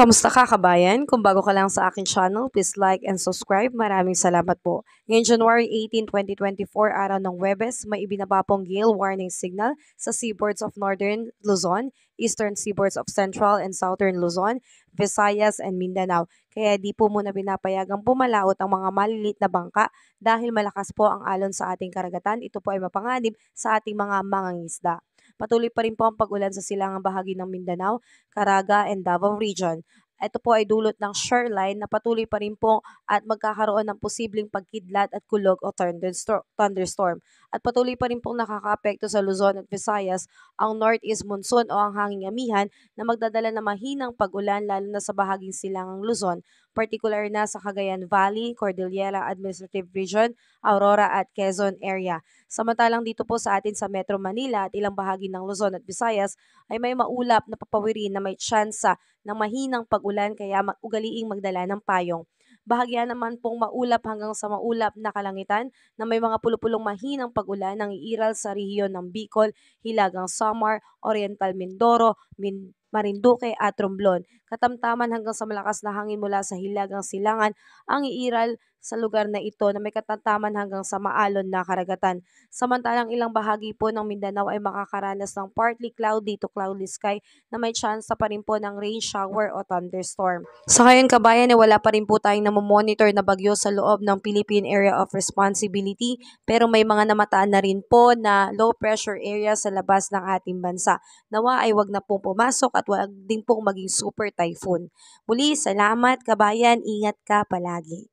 Kamusta ka kabayan? Kung bago ka lang sa akin channel, please like and subscribe. Maraming salamat po. Ngayon January 18, 2024, araw ng Webes, may ibinaba pong gale warning signal sa seaboards of Northern Luzon, Eastern seaboards of Central and Southern Luzon, Visayas and Mindanao. Kaya di po muna pinapayagang pumalaot ang mga malilit na bangka dahil malakas po ang alon sa ating karagatan. Ito po ay mapanganib sa ating mga mangangisda. Patuloy pa rin po ang pag-ulan sa silangang bahagi ng Mindanao, Caraga, and Davao Region ito po ay dulot ng shoreline na patuloy pa rin po at magkakaroon ng posibleng pagkidlat at kulog o thunderstorm. At patuloy pa rin pong nakakaapekto sa Luzon at Visayas ang northeast monsoon o ang hanging amihan na magdadala ng mahinang pag-ulan lalo na sa bahaging silangang Luzon, particular na sa Cagayan Valley, Cordillera Administrative Region, Aurora at Quezon area. Samantalang dito po sa atin sa Metro Manila at ilang bahagi ng Luzon at Visayas ay may maulap na papawirin na may tsansa ng mahinang pagulan kaya ugaliing magdala ng payong. Bahagya naman pong maulap hanggang sa maulap na kalangitan na may mga pulupulong mahinang pagulan ng iiral sa rehiyon ng Bicol, Hilagang Samar, Oriental Mindoro, Min Marinduque at Romblon. Katamtaman hanggang sa malakas na hangin mula sa hilagang silangan ang iiral sa lugar na ito na may katamtaman hanggang sa maalon na karagatan. Samantalang ilang bahagi po ng Mindanao ay makakaranas ng partly cloudy to cloudy sky na may chance pa rin po ng rain shower o thunderstorm. Sa ngayon kabayan ay eh, wala pa rin po tayong namomonitor na bagyo sa loob ng Philippine Area of Responsibility pero may mga namataan na rin po na low pressure area sa labas ng ating bansa. Nawa ay wag na po pumasok at huwag din pong maging super typhoon. Muli, salamat kabayan, ingat ka palagi.